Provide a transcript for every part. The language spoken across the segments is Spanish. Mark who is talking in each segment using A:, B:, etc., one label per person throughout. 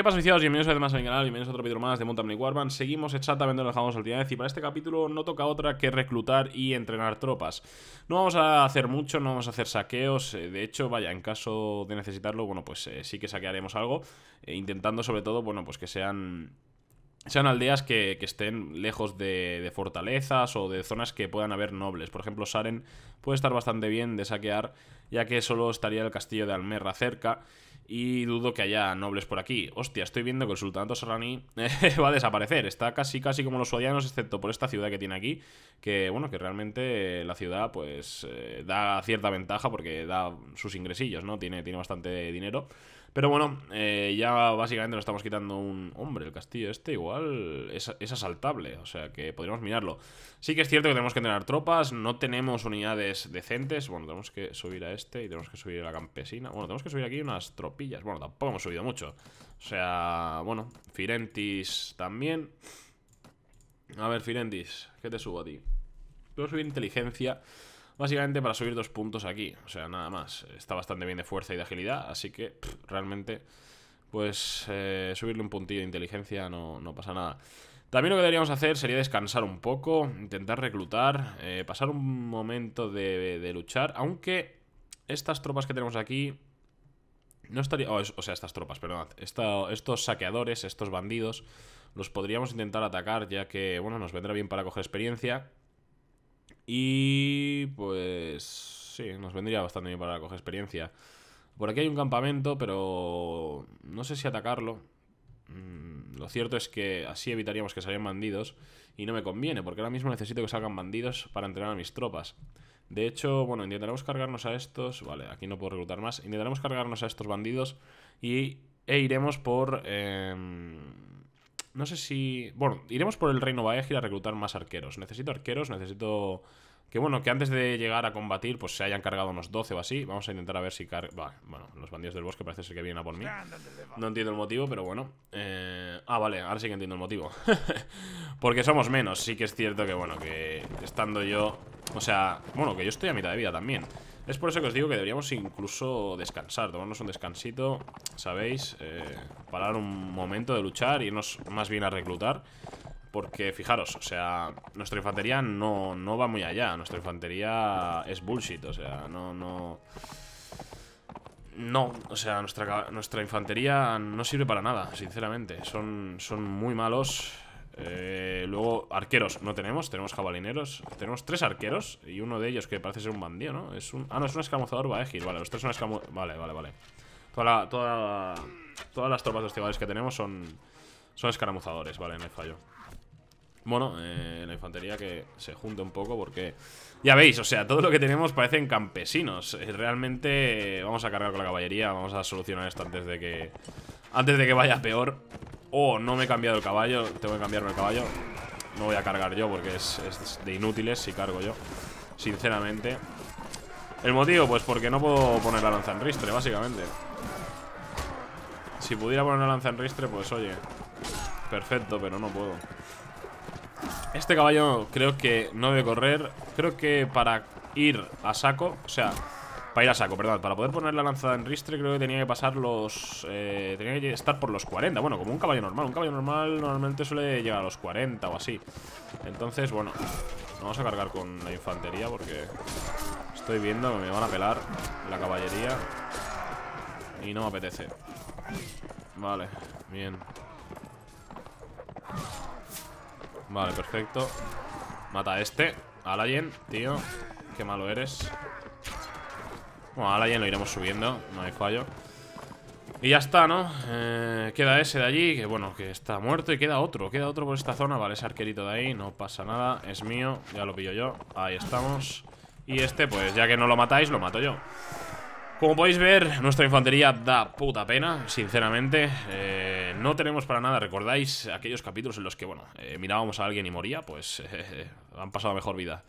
A: ¿Qué pasa, viciados? Bienvenidos a más a mi canal, bienvenidos a otro vídeo más de Mountain Warban Seguimos exactamente donde dejamos al día y para este capítulo no toca otra que reclutar y entrenar tropas. No vamos a hacer mucho, no vamos a hacer saqueos, eh, de hecho, vaya, en caso de necesitarlo, bueno, pues eh, sí que saquearemos algo, eh, intentando sobre todo, bueno, pues que sean sean aldeas que, estén lejos de, de, fortalezas o de zonas que puedan haber nobles. Por ejemplo, Saren puede estar bastante bien de saquear, ya que solo estaría el castillo de Almerra cerca. Y dudo que haya nobles por aquí. Hostia, estoy viendo que el sultanato serraní va a desaparecer. Está casi casi como los suadianos, excepto por esta ciudad que tiene aquí. Que, bueno, que realmente la ciudad, pues, eh, da cierta ventaja porque da sus ingresillos, ¿no? Tiene, tiene bastante dinero. Pero bueno, eh, ya básicamente nos estamos quitando un... Hombre, el castillo este igual es, es, asaltable, o sea que podríamos mirarlo. Sí que es cierto que tenemos que tener tropas, no tenemos unidades decentes. Bueno, tenemos que subir a este y tenemos que subir a la campesina. Bueno, tenemos que subir aquí unas tropillas. Bueno, tampoco hemos subido mucho. O sea, bueno, Firentis también. A ver, Firentis, ¿qué te subo a ti? Puedo subir inteligencia... Básicamente para subir dos puntos aquí. O sea, nada más. Está bastante bien de fuerza y de agilidad. Así que realmente, pues eh, subirle un puntillo de inteligencia no, pasa nada. También lo que deberíamos hacer sería descansar un poco, intentar reclutar, eh, pasar un momento de, luchar. Aunque estas tropas que tenemos aquí no estaría. o sea, estas tropas, perdón. estos saqueadores, estos bandidos, los podríamos intentar atacar, ya que, bueno, nos vendrá bien para coger experiencia. Y pues sí, nos vendría bastante bien para coger experiencia. Por aquí hay un campamento, pero no sé si atacarlo. Mm, lo cierto es que así evitaríamos que salgan bandidos y no me conviene, porque ahora mismo necesito que salgan bandidos para entrenar a mis tropas. De hecho, bueno, intentaremos cargarnos a estos... Vale, aquí no puedo reclutar más. Intentaremos cargarnos a estos bandidos y, e iremos por... Em, no sé si. Bueno, iremos por el Reino Valle a ir a reclutar más arqueros. Necesito arqueros, necesito. Que bueno, que antes de llegar a combatir, pues se hayan cargado unos 12 o así. Vamos a intentar a ver si car... Vale, bueno, los bandidos del bosque parece ser que vienen a por mí. No entiendo el motivo, pero bueno. Eh... Ah, vale, ahora sí que entiendo el motivo. Porque somos menos. Sí que es cierto que, bueno, que estando yo. O sea, bueno, que yo estoy a mitad de vida también. Es por eso que os digo que deberíamos incluso descansar, tomarnos un descansito, ¿sabéis? Eh, parar un momento de luchar, y irnos más bien a reclutar. Porque fijaros, o sea, nuestra infantería no, no va muy allá. Nuestra infantería es bullshit, o sea, no, no... No, o sea, nuestra, nuestra infantería no sirve para nada, sinceramente. Son, son muy malos eh, luego, arqueros no tenemos, tenemos jabalineros Tenemos tres arqueros y uno de ellos que parece ser un bandido, ¿no? Es un, ah, no, es un escamuzador baegir, eh, vale, los tres son escaramuzadores. Vale, vale, vale toda Todas las tropas de que tenemos son, son escaramuzadores, vale, me fallo bueno, eh, la infantería que se junte un poco porque... Ya veis, o sea, todo lo que tenemos parecen campesinos eh, Realmente eh, vamos a cargar con la caballería Vamos a solucionar esto antes de que... Antes de que vaya peor Oh, no me he cambiado el caballo Tengo que cambiarme el caballo No voy a cargar yo porque es, es de inútiles si cargo yo Sinceramente ¿El motivo? Pues porque no puedo poner la lanza en ristre, básicamente Si pudiera poner la lanza en ristre, pues oye Perfecto, pero no puedo este caballo creo que no debe correr Creo que para ir a saco O sea, para ir a saco, perdón Para poder poner la lanzada en ristre creo que tenía que pasar los... Eh, tenía que estar por los 40 Bueno, como un caballo normal Un caballo normal normalmente suele llegar a los 40 o así Entonces, bueno Vamos a cargar con la infantería porque Estoy viendo que me van a pelar La caballería Y no me apetece Vale, bien Vale, perfecto Mata a este Alayen, tío Qué malo eres Bueno, Alayen lo iremos subiendo No hay fallo Y ya está, ¿no? Eh, queda ese de allí Que bueno, que está muerto Y queda otro Queda otro por esta zona Vale, ese arquerito de ahí No pasa nada Es mío Ya lo pillo yo Ahí estamos Y este, pues ya que no lo matáis Lo mato yo como podéis ver, nuestra infantería da puta pena, sinceramente. Eh, no tenemos para nada, ¿recordáis aquellos capítulos en los que, bueno, eh, mirábamos a alguien y moría? Pues eh, han pasado mejor vida.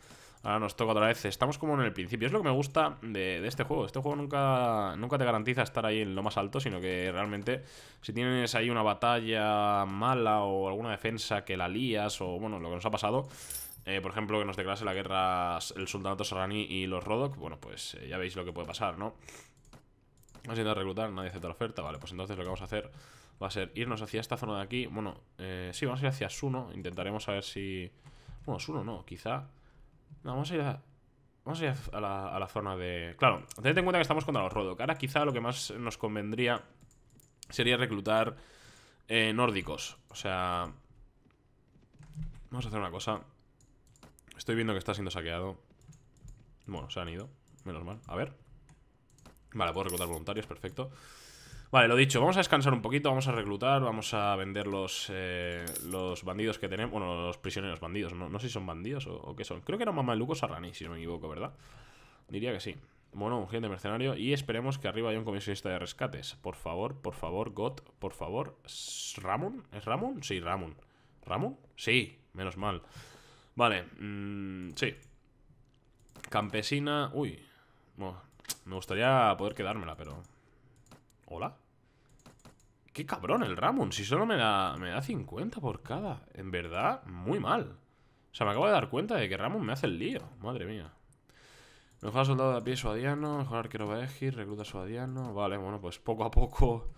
A: Ahora nos toca otra vez. Estamos como en el principio. Es lo que me gusta de, este juego. Este juego nunca, nunca te garantiza estar ahí en lo más alto, sino que realmente si tienes ahí una batalla mala o alguna defensa que la lías o, bueno, lo que nos ha pasado, eh, por ejemplo, que nos declarase la guerra el sultanato saraní y los Rodok, bueno, pues eh, ya veis lo que puede pasar, ¿no? Vamos a a reclutar, nadie acepta la oferta, vale, pues entonces lo que vamos a hacer va a ser irnos hacia esta zona de aquí, bueno, eh, sí, vamos a ir hacia Suno, intentaremos a ver si... Bueno, Suno no, quizá... No, vamos a ir a... Vamos a ir la, a la zona de... Claro, tened en cuenta que estamos contra los Rodok, ahora quizá lo que más nos convendría sería reclutar nórdicos, o sea... Vamos a hacer una cosa, Estoy viendo que está siendo saqueado. Bueno, se han ido. Menos mal. A ver. Vale, puedo reclutar voluntarios, perfecto. Vale, lo dicho, vamos a descansar un poquito, vamos a reclutar, vamos a vender los, eh, los bandidos que tenemos. Bueno, los prisioneros bandidos, no, sé si son bandidos o, qué son. Creo que era a Sarani, si no me equivoco, ¿verdad? Diría que sí. Bueno, un gigante mercenario y esperemos que arriba haya un comisionista de rescates. Por favor, por favor, God, por favor. Ramón, ¿Es Ramon? Sí, Ramon. ¿Ramon? Sí, menos mal. Vale, mm, sí. Campesina... Uy. me gustaría poder quedármela, pero... ¿Hola? ¡Qué cabrón el Ramon! Si solo me da, me da 50 por cada. En verdad, muy mal. O sea, me acabo de dar cuenta de que Ramon me hace el lío. Madre mía. Mejor soldado de a pie suadiano, mejor arquero Recruta recluta suadiano. Vale, bueno, pues poco a poco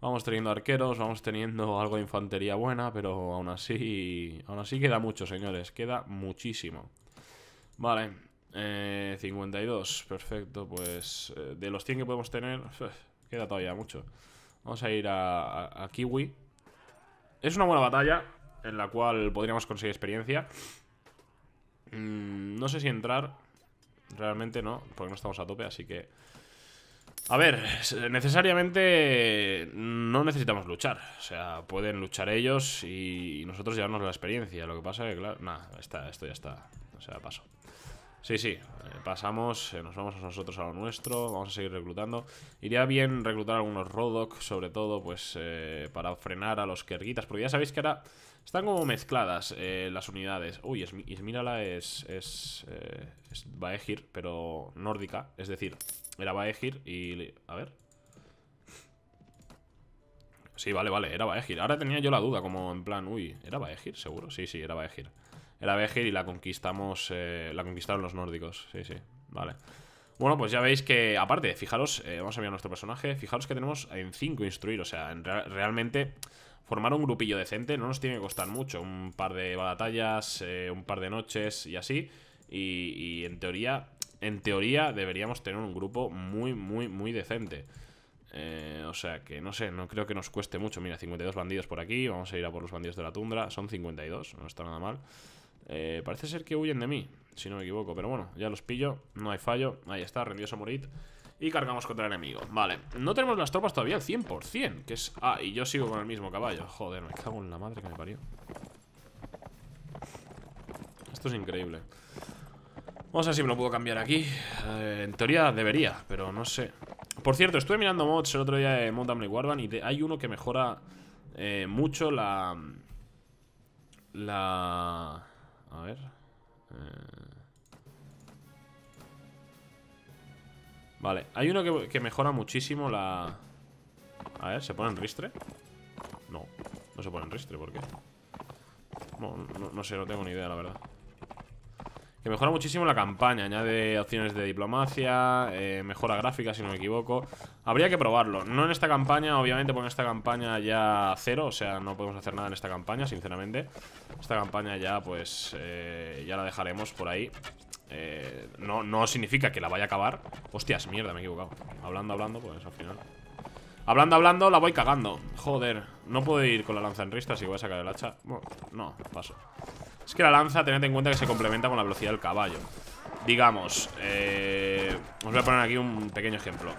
A: Vamos teniendo arqueros, vamos teniendo algo de infantería buena, pero aún así, aún así queda mucho, señores, queda muchísimo. Vale, 52, eh, perfecto, pues eh, de los 100 que podemos tener, queda todavía mucho. Vamos a ir a, Kiwi. Es una buena batalla, en la cual podríamos conseguir experiencia. Mm, no sé si entrar, realmente no, porque no estamos a tope, así que... A ver, necesariamente no necesitamos luchar. O sea, pueden luchar ellos y nosotros llevarnos la experiencia. Lo que pasa es que, claro, nada, esto ya está. O sea, paso. Sí, sí, eh, pasamos, eh, nos vamos a nosotros a lo nuestro, vamos a seguir reclutando. Iría bien reclutar algunos Rodok, sobre todo, pues, eh, para frenar a los Kerguitas, porque ya sabéis que ahora están como mezcladas las unidades. Uy, Ismírala es, es, es Baegir, pero nórdica, es decir, era Baegir y... A ver. Sí, vale, vale, era Baegir. Ahora tenía yo la duda, como en plan, uy, ¿era Baegir? Seguro, sí, sí, era Baegir. Era Baegir y la conquistamos, eh, la conquistaron los nórdicos, sí, sí, vale. Bueno, pues ya veis que, aparte, fijaros, eh, vamos a mirar nuestro personaje, fijaros que tenemos en 5 instruir, o sea, realmente formar un grupillo decente no nos tiene que costar mucho, un par de batallas, eh, un par de noches y así, y en teoría en teoría, deberíamos tener un grupo muy, muy, muy decente. Eh, o sea que no sé, no creo que nos cueste mucho. Mira, 52 bandidos por aquí. Vamos a ir a por los bandidos de la tundra. Son 52, no está nada mal. Eh, parece ser que huyen de mí, si no me equivoco. Pero bueno, ya los pillo, no hay fallo. Ahí está, rendidos a morir. Y cargamos contra el enemigo. Vale, no tenemos las tropas todavía al 100%. Que es. Ah, y yo sigo con el mismo caballo. Joder, me cago en la madre que me parió. Esto es increíble. Vamos a ver si me lo puedo cambiar aquí eh, En teoría debería, pero no sé Por cierto, estuve mirando mods el otro día de Mod Warban Y hay uno que mejora eh, mucho la... La... A ver... Eh. Vale, hay uno que, mejora muchísimo la... A ver, ¿se pone en ristre? No, no se pone en ristre, ¿por qué? no, no sé, no tengo ni idea, la verdad que mejora muchísimo la campaña, añade opciones de diplomacia, eh, mejora gráfica si no me equivoco. Habría que probarlo, no en esta campaña, obviamente porque en esta campaña ya cero, o sea, no podemos hacer nada en esta campaña, sinceramente. Esta campaña ya pues eh, ya la dejaremos por ahí. Eh, no, no significa que la vaya a acabar. Hostias, mierda, me he equivocado. Hablando, hablando, pues al final... Hablando, hablando, la voy cagando Joder, no puedo ir con la lanza en ristas Si voy a sacar el hacha No, paso Es que la lanza, tened en cuenta que se complementa con la velocidad del caballo Digamos eh, Os voy a poner aquí un pequeño ejemplo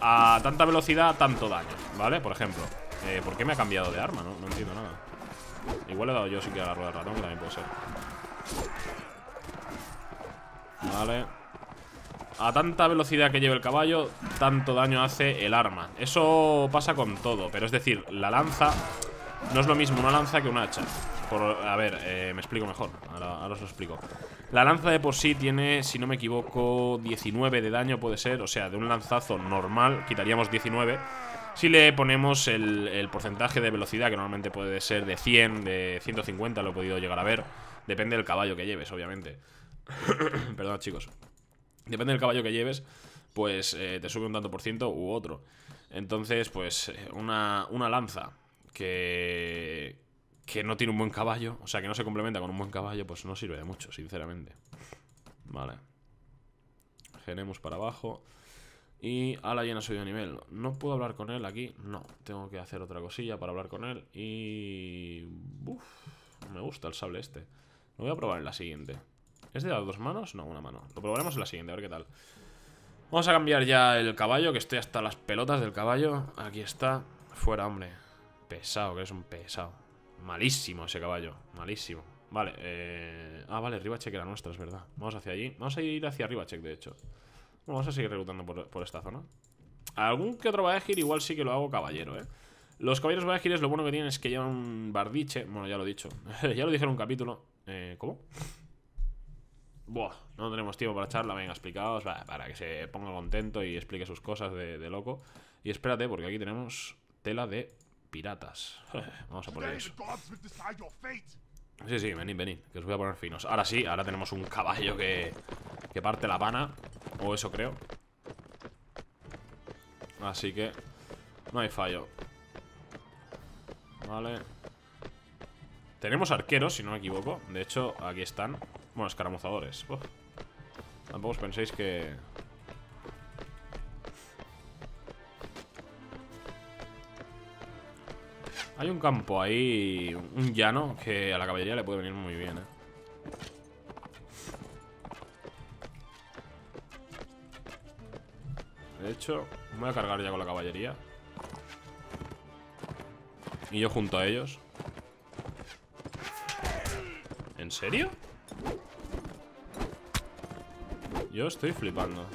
A: A tanta velocidad, tanto daño ¿Vale? Por ejemplo eh, ¿Por qué me ha cambiado de arma? No, entiendo nada Igual he dado yo si que la rueda de ratón Que también puede ser Vale a tanta velocidad que lleva el caballo, tanto daño hace el arma. Eso pasa con todo, pero es decir, la lanza no es lo mismo una lanza que un hacha. Por, a ver, eh, me explico mejor, ahora, os lo explico. La lanza de por sí tiene, si no me equivoco, 19 de daño puede ser, o sea, de un lanzazo normal quitaríamos 19. Si le ponemos el, el porcentaje de velocidad, que normalmente puede ser de 100, de 150, lo he podido llegar a ver. Depende del caballo que lleves, obviamente. Perdón, chicos depende del caballo que lleves, pues eh, te sube un tanto por ciento u otro. Entonces, pues eh, una, una lanza que, que no tiene un buen caballo, o sea, que no se complementa con un buen caballo, pues no sirve de mucho, sinceramente. Vale. Genemos para abajo. Y ala ya no a nivel. No puedo hablar con él aquí. No, tengo que hacer otra cosilla para hablar con él. Y... me gusta el sable este. Lo voy a probar en la siguiente. ¿Es de las dos manos? No, una mano Lo probaremos en la siguiente, a ver qué tal Vamos a cambiar ya el caballo, que estoy hasta las pelotas del caballo Aquí está Fuera, hombre Pesado, que es un pesado Malísimo ese caballo, malísimo Vale, eh... Ah, vale, Ribachek era nuestra, es verdad Vamos hacia allí, vamos a ir hacia Ribachek, de hecho Vamos a seguir reclutando por, esta zona Algún que otro ir? igual sí que lo hago caballero, eh Los caballeros es lo bueno que tienen es que llevan un bardiche Bueno, ya lo he dicho, ya lo dije en un capítulo eh, ¿Cómo? Buah, no tenemos tiempo para charla, venga, explicaos, para que se ponga contento y explique sus cosas de, de loco. Y espérate, porque aquí tenemos tela de piratas. Vamos a poner eso. Sí, sí, venid, venid, que os voy a poner finos. Ahora sí, ahora tenemos un caballo que, que parte la pana, o eso creo. Así que no hay fallo. Vale. Tenemos arqueros, si no me equivoco. De hecho, aquí están. Bueno, escaramuzadores. Tampoco os penséis que... Hay un campo ahí, un llano, que a la caballería le puede venir muy bien, ¿eh? De hecho, me voy a cargar ya con la caballería. Y yo junto a ellos. ¿En serio? Yo estoy flipando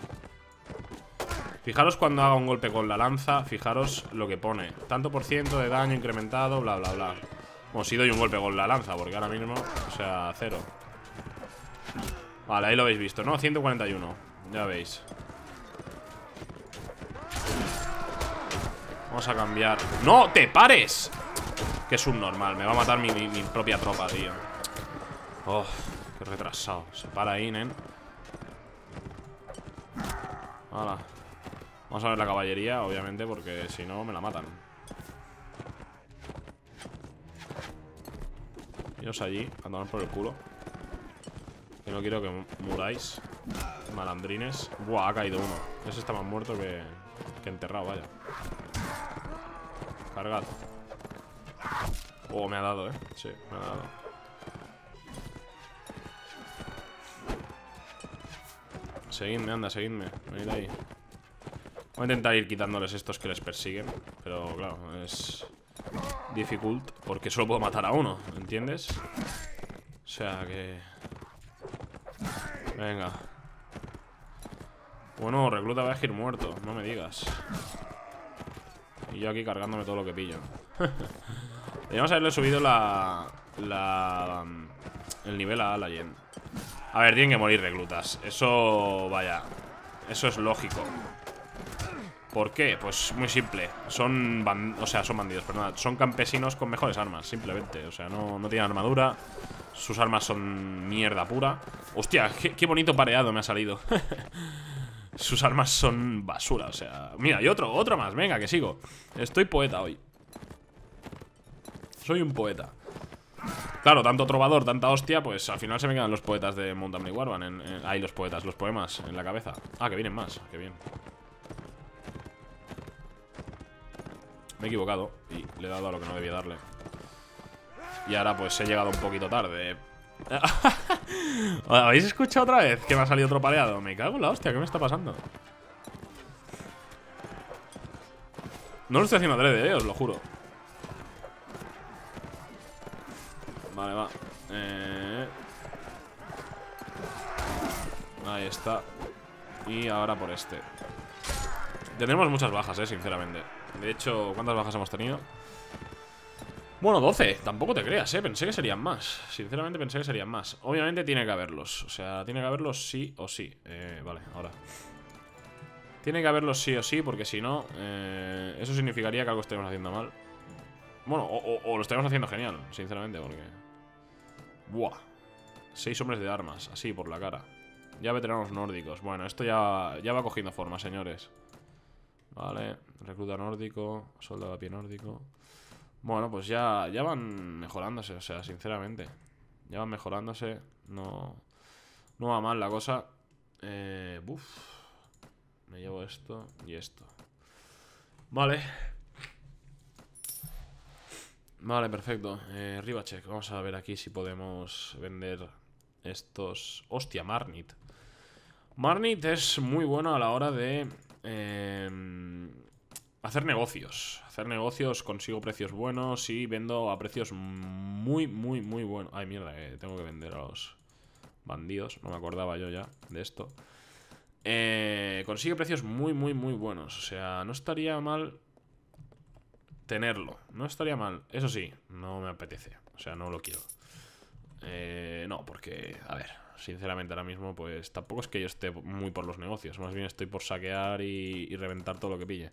A: Fijaros cuando haga un golpe con la lanza Fijaros lo que pone Tanto por ciento de daño incrementado, bla, bla, bla Como si doy un golpe con la lanza Porque ahora mismo, o sea, cero Vale, ahí lo habéis visto, ¿no? 141, ya veis Vamos a cambiar ¡No te pares! Que es un normal. me va a matar mi, propia tropa, tío Oh, qué retrasado Se para ahí, nen Vamos a ver la caballería, obviamente, porque si no me la matan. Iros allí, andan por el culo. Que no quiero que muráis. Malandrines. Buah, ha caído uno. Ese está más muerto que, que enterrado, vaya. Cargad. Oh, me ha dado, eh. Sí, me ha dado. Seguidme, anda, seguidme Voy a intentar ir quitándoles estos que les persiguen Pero claro, es... Difficult Porque solo puedo matar a uno, ¿entiendes? O sea que... Venga Bueno, recluta voy a ir muerto No me digas Y yo aquí cargándome todo lo que pillo Debemos haberle subido la... La... Mm, el nivel a la yen a ver, tienen que morir reclutas Eso, vaya Eso es lógico ¿Por qué? Pues muy simple Son, o sea, son bandidos, perdón Son campesinos con mejores armas, simplemente O sea, no, tienen armadura Sus armas son mierda pura Hostia, qué, bonito pareado me ha salido Sus armas son basura, o sea Mira, hay otro, otro más, venga, que sigo Estoy poeta hoy Soy un poeta Claro, tanto trovador, tanta hostia, pues al final se me quedan los poetas de Montgomery Warban. ahí los poetas, los poemas en la cabeza. Ah, que vienen más, que bien. Me he equivocado y le he dado a lo que no debía darle. Y ahora pues he llegado un poquito tarde. ¿Habéis escuchado otra vez que me ha salido otro pareado? Me cago en la hostia, ¿qué me está pasando? No lo estoy haciendo adrede, eh, os lo juro Vale, eh. Ahí está Y ahora por este Tendremos muchas bajas, eh, sinceramente De hecho, ¿cuántas bajas hemos tenido? Bueno, 12, tampoco te creas, eh Pensé que serían más, sinceramente pensé que serían más Obviamente tiene que haberlos, o sea, tiene que haberlos sí o sí eh, Vale, ahora Tiene que haberlos sí o sí, porque si no eh, Eso significaría que algo estemos haciendo mal Bueno, o, lo estamos haciendo genial, sinceramente, porque Buah. Seis hombres de armas, así, por la cara. Ya veteranos nórdicos. Bueno, esto ya, ya va cogiendo forma, señores. Vale, recluta nórdico, soldado a pie nórdico. Bueno, pues ya, ya van mejorándose, o sea, sinceramente. Ya van mejorándose. No, no va mal la cosa. Eh, Me llevo esto y esto. Vale, Vale, perfecto. Eh, vamos a ver aquí si podemos vender estos... Hostia, Marnit. Marnit es muy bueno a la hora de... Em, hacer negocios. Hacer negocios, consigo precios buenos y vendo a precios muy, muy, muy buenos. Ay, mierda, eh, tengo que vender a los bandidos. No me acordaba yo ya de esto. Eh, consigue precios muy, muy, muy buenos. O sea, no estaría mal tenerlo. No estaría mal. Eso sí, no me apetece. O sea, no lo quiero. Eh, no, porque, a ver, sinceramente ahora mismo, pues tampoco es que yo esté muy por los negocios. Más bien estoy por saquear y, reventar todo lo que pille.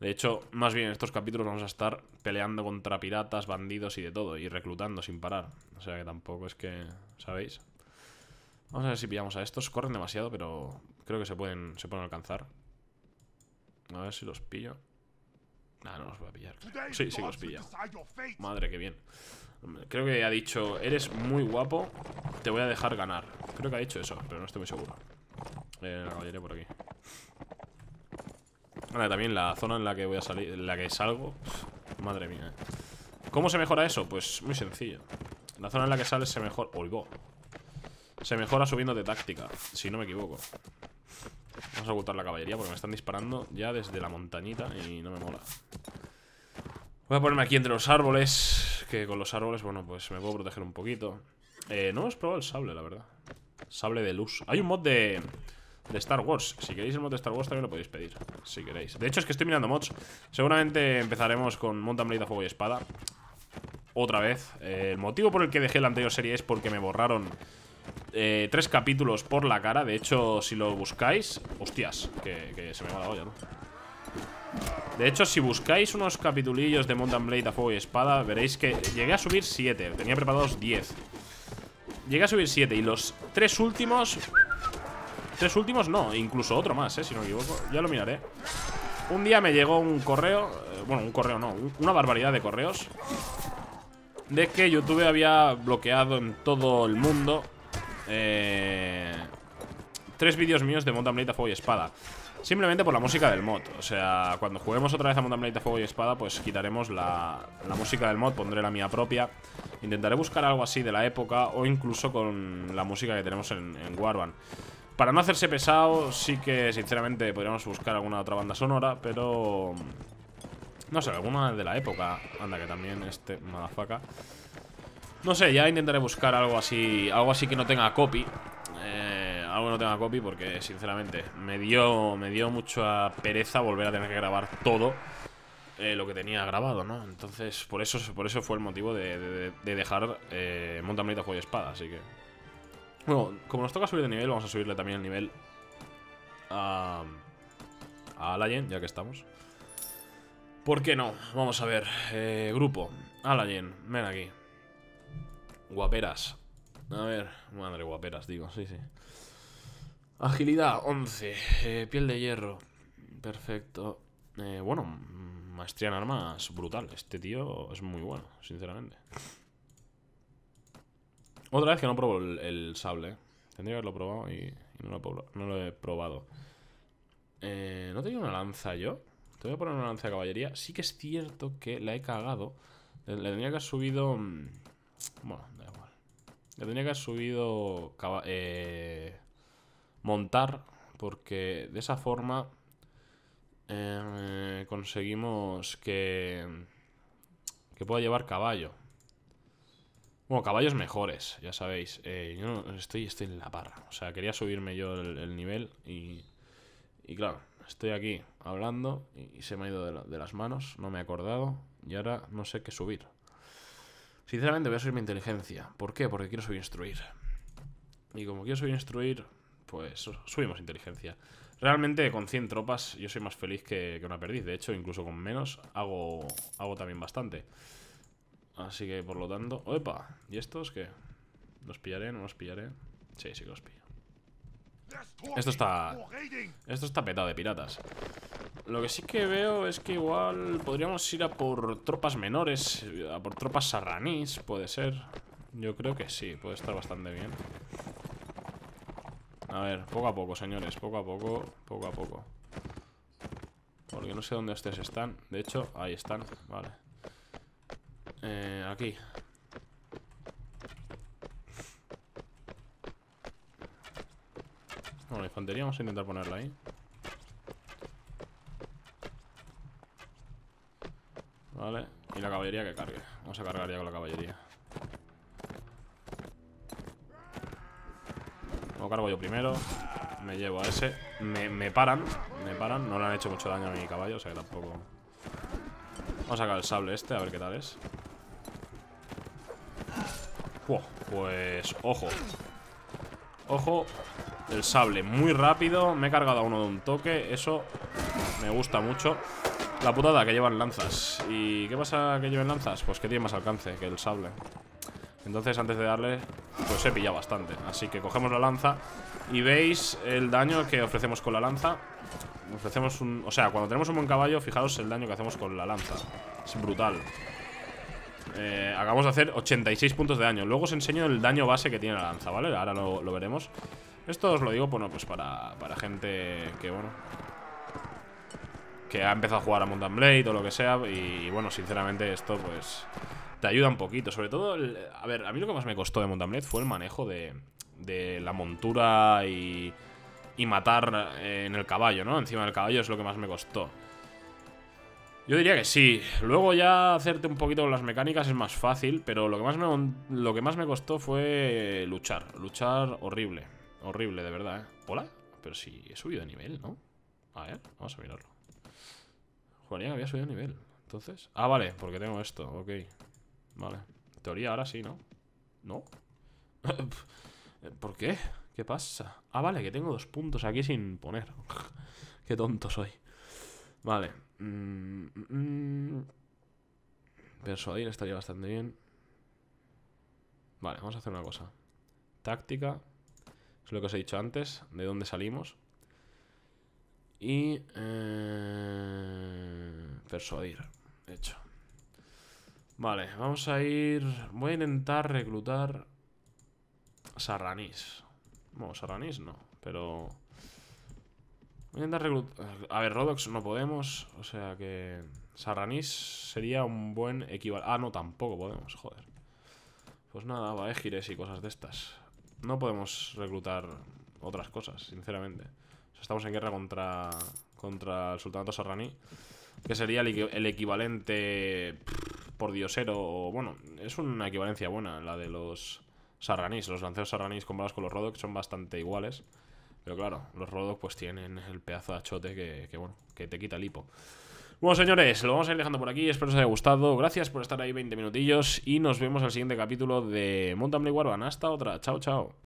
A: De hecho, más bien en estos capítulos vamos a estar peleando contra piratas, bandidos y de todo, y reclutando sin parar. O sea que tampoco es que, ¿sabéis? Vamos a ver si pillamos a estos. Corren demasiado, pero creo que se pueden, se pueden alcanzar. A ver si los pillo. Ah, no los va a pillar. Sí, sí que los pilla. Madre, qué bien. Creo que ha dicho, eres muy guapo, te voy a dejar ganar. Creo que ha dicho eso, pero no estoy muy seguro. Eh, la caballería por aquí. Ahora también la zona en la que voy a salir, en la que salgo. madre mía. Eh. ¿Cómo se mejora eso? Pues muy sencillo. La zona en la que sales se mejora. Oigo. Se mejora subiendo de táctica, si no me equivoco. Vamos a ocultar la caballería porque me están disparando ya desde la montañita y no me mola. Voy a ponerme aquí entre los árboles, que con los árboles, bueno, pues me puedo proteger un poquito. Eh, no hemos probado el sable, la verdad. Sable de luz. Hay un mod de, Star Wars. Si queréis el mod de Star Wars también lo podéis pedir, si queréis. De hecho, es que estoy mirando mods. Seguramente empezaremos con Mountain Blade a fuego y espada. Otra vez. Eh, el motivo por el que dejé la anterior serie es porque me borraron eh, tres capítulos por la cara. De hecho, si lo buscáis... Hostias, que, se me va la olla, ¿no? De hecho, si buscáis unos capitulillos de Mountain Blade a fuego y espada, veréis que llegué a subir siete Tenía preparados 10. Llegué a subir siete y los tres últimos... Tres últimos no, incluso otro más, eh, si no me equivoco. Ya lo miraré. Un día me llegó un correo, eh, bueno, un correo no, una barbaridad de correos, de que YouTube había bloqueado en todo el mundo eh, tres vídeos míos de Mountain Blade Fuego y Espada. Simplemente por la música del mod. O sea, cuando juguemos otra vez a Mountain Blade Fuego y Espada, pues quitaremos la, música del mod, pondré la mía propia. Intentaré buscar algo así de la época o incluso con la música que tenemos en, en Para no hacerse pesado, sí que sinceramente podríamos buscar alguna otra banda sonora, pero... Mm, no sé, alguna de la época. Anda, que también este madafaca. No sé, ya intentaré buscar algo así Algo así que no tenga copy eh, Algo no tenga copy porque, sinceramente Me dio, me dio mucha pereza Volver a tener que grabar todo eh, Lo que tenía grabado, ¿no? Entonces, por eso, por eso fue el motivo de, dejar eh, Juego y Espada, así que Bueno, como nos toca subir de nivel Vamos a subirle también el nivel A... A Alayen, ya que estamos ¿Por qué no? Vamos a ver eh, Grupo Alayen, ven aquí Guaperas. A ver, madre guaperas, digo, sí, sí. Agilidad, 11. Eh, piel de hierro. Perfecto. Eh, bueno, maestría en armas brutal. Este tío es muy bueno, sinceramente. Otra vez que no probó el, sable. Tendría que haberlo probado y, no, lo, he probado. Eh, ¿No tenía una lanza yo? Te voy a poner una lanza de caballería. Sí que es cierto que la he cagado. Le tenía que haber subido... Mm, bueno, da igual. Yo tenía que haber subido... Eh, montar, porque de esa forma eh, conseguimos que... Que pueda llevar caballo. Bueno, caballos mejores, ya sabéis. Eh, yo estoy, estoy en la parra. O sea, quería subirme yo el, nivel y... claro, estoy aquí hablando y, se me ha ido de las manos. No me he acordado. Y ahora no sé qué subir. Sinceramente voy a subir mi inteligencia. ¿Por qué? Porque quiero subir instruir. Y como quiero subir instruir, pues subimos inteligencia. Realmente con 100 tropas yo soy más feliz que, una perdiz. De hecho, incluso con menos hago, hago también bastante. Así que por lo tanto... ¡Epa! ¿Y estos qué? ¿Los pillaré? ¿No los pillaré? Sí, sí los pillo. Esto está... Esto está petado de piratas Lo que sí que veo es que igual podríamos ir a por tropas menores A por tropas sarranís, puede ser Yo creo que sí, puede estar bastante bien A ver, poco a poco, señores Poco a poco, poco a poco Porque no sé dónde ustedes están De hecho, ahí están, vale eh, Aquí Bueno, la infantería vamos a intentar ponerla ahí. Vale. Y la caballería que cargue. Vamos a cargar ya con la caballería. Lo cargo yo primero. Me llevo a ese. Me, paran. Me paran. No le han hecho mucho daño a mi caballo, o sea que tampoco... Vamos a sacar el sable este, a ver qué tal es. pues ojo. Ojo, el sable, muy rápido Me he cargado a uno de un toque Eso me gusta mucho La putada que llevan lanzas ¿Y qué pasa que lleven lanzas? Pues que tiene más alcance que el sable Entonces antes de darle Pues he pillado bastante Así que cogemos la lanza Y veis el daño que ofrecemos con la lanza Ofrecemos un... O sea, cuando tenemos un buen caballo Fijaros el daño que hacemos con la lanza Es brutal eh, acabamos de hacer 86 puntos de daño Luego os enseño el daño base que tiene la lanza, ¿vale? Ahora lo veremos esto os lo digo, bueno, pues para, gente que, bueno, que ha empezado a jugar a Mountain Blade o lo que sea. Y, bueno, sinceramente esto pues te ayuda un poquito. Sobre todo, a ver, a mí lo que más me costó de Mountain Blade fue el manejo de, la montura y, y matar eh, en el caballo, ¿no? Encima del caballo es lo que más me costó. Yo diría que sí. Luego ya hacerte un poquito con las mecánicas es más fácil, pero lo que más lo que más me costó fue luchar. Luchar horrible. Horrible, de verdad, ¿eh? ¿Hola? Pero si he subido de nivel, ¿no? A ver, vamos a mirarlo. Juanía que había subido de nivel. Entonces... Ah, vale, porque tengo esto, ok. Vale. teoría ahora sí, ¿no? ¿No? ¿Por qué? ¿Qué pasa? Ah, vale, que tengo dos puntos aquí sin poner. qué tonto soy. Vale. Mm, mm, mm. estaría bastante bien. Vale, vamos a hacer una cosa. Táctica es lo que os he dicho antes, de dónde salimos. Y eh, persuadir, hecho. Vale, vamos a ir... Voy a intentar reclutar Sarranís. Bueno, Sarranís no, pero... Voy a intentar reclutar... A ver, Rodox no podemos, o sea que... Sarranís sería un buen equivalente... Ah, no, tampoco podemos, joder. Pues nada, va, y cosas de estas no podemos reclutar otras cosas, sinceramente. estamos en guerra contra, contra el sultanato sarraní, que sería el, equivalente por diosero, o bueno, es una equivalencia buena, la de los sarranís. Los lanceros sarranís comparados con los Rodok son bastante iguales. Pero claro, los Rodok pues tienen el pedazo de achote que, que bueno, que te quita el hipo. Bueno, señores, lo vamos a ir dejando por aquí. Espero os haya gustado. Gracias por estar ahí 20 minutillos. Y nos vemos al siguiente capítulo de Mountain Blade Warban. Hasta otra. Chao, chao.